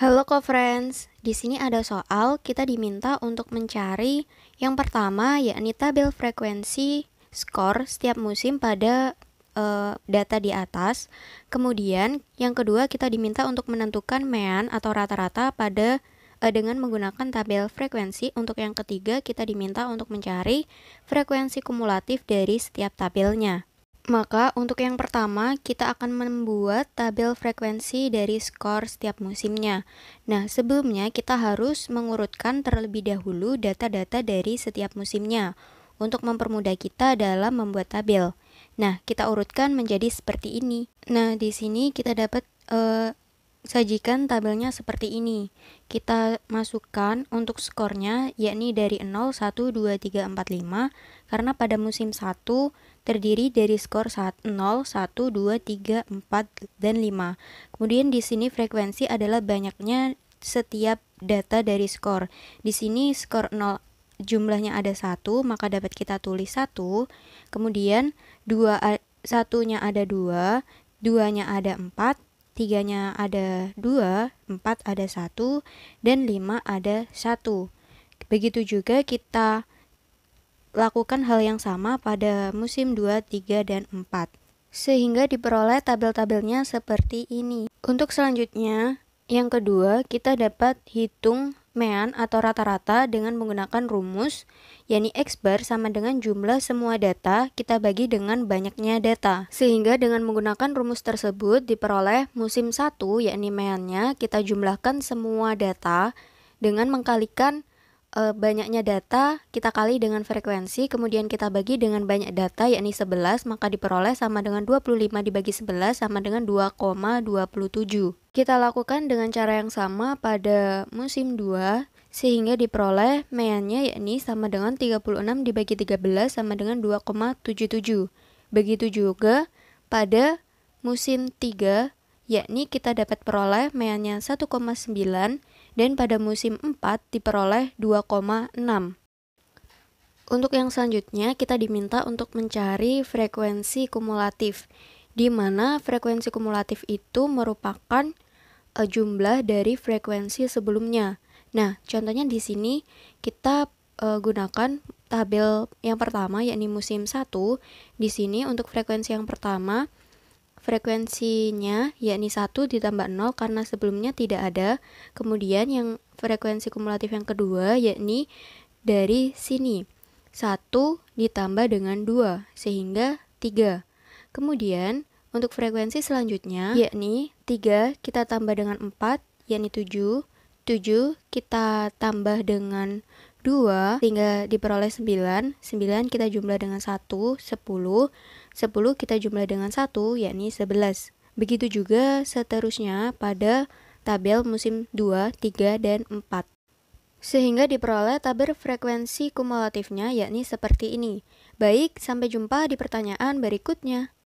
Halo co-friends, di sini ada soal kita diminta untuk mencari yang pertama yakni tabel frekuensi skor setiap musim pada uh, data di atas. Kemudian yang kedua kita diminta untuk menentukan mean atau rata-rata pada uh, dengan menggunakan tabel frekuensi. Untuk yang ketiga kita diminta untuk mencari frekuensi kumulatif dari setiap tabelnya. Maka untuk yang pertama, kita akan membuat tabel frekuensi dari skor setiap musimnya. Nah, sebelumnya kita harus mengurutkan terlebih dahulu data-data dari setiap musimnya untuk mempermudah kita dalam membuat tabel. Nah, kita urutkan menjadi seperti ini. Nah, di sini kita dapat uh, Sajikan tabelnya seperti ini. Kita masukkan untuk skornya yakni dari 0, 1, 2, 3, 4, 5 karena pada musim 1 terdiri dari skor 0, 1, 2, 3, 4, dan 5. Kemudian di sini frekuensi adalah banyaknya setiap data dari skor. Di sini skor 0 jumlahnya ada satu maka dapat kita tulis satu kemudian dua satunya ada dua duanya ada empat tiganya ada dua, empat ada satu, dan lima ada satu. Begitu juga kita lakukan hal yang sama pada musim 2, 3, dan 4. Sehingga diperoleh tabel-tabelnya seperti ini. Untuk selanjutnya, yang kedua, kita dapat hitung mean atau rata-rata dengan menggunakan rumus, yakni X bar sama dengan jumlah semua data kita bagi dengan banyaknya data. Sehingga dengan menggunakan rumus tersebut diperoleh musim 1, yakni meannya kita jumlahkan semua data dengan mengkalikan e, banyaknya data kita kali dengan frekuensi, kemudian kita bagi dengan banyak data yakni 11, maka diperoleh sama dengan 25 dibagi 11 sama dengan 2,27. Kita lakukan dengan cara yang sama pada musim 2 sehingga diperoleh meannya yakni sama dengan 36 dibagi 13 sama dengan 2,77. Begitu juga pada musim 3 yakni kita dapat peroleh meannya 1,9 dan pada musim 4 diperoleh 2,6. Untuk yang selanjutnya, kita diminta untuk mencari frekuensi kumulatif, di mana frekuensi kumulatif itu merupakan eh, jumlah dari frekuensi sebelumnya. Nah, contohnya di sini kita eh, gunakan tabel yang pertama yakni musim 1. Di sini untuk frekuensi yang pertama frekuensinya yakni 1 ditambah 0 karena sebelumnya tidak ada. Kemudian yang frekuensi kumulatif yang kedua yakni dari sini. 1 ditambah dengan 2 sehingga 3. Kemudian untuk frekuensi selanjutnya yakni 3 kita tambah dengan 4 yakni 7. 7 kita tambah dengan 2 sehingga diperoleh 9. 9 kita jumlah dengan 1, 10. 10 kita jumlah dengan 1, yakni 11. Begitu juga seterusnya pada tabel musim 2, 3, dan 4. Sehingga diperoleh tabel frekuensi kumulatifnya yakni seperti ini. Baik, sampai jumpa di pertanyaan berikutnya.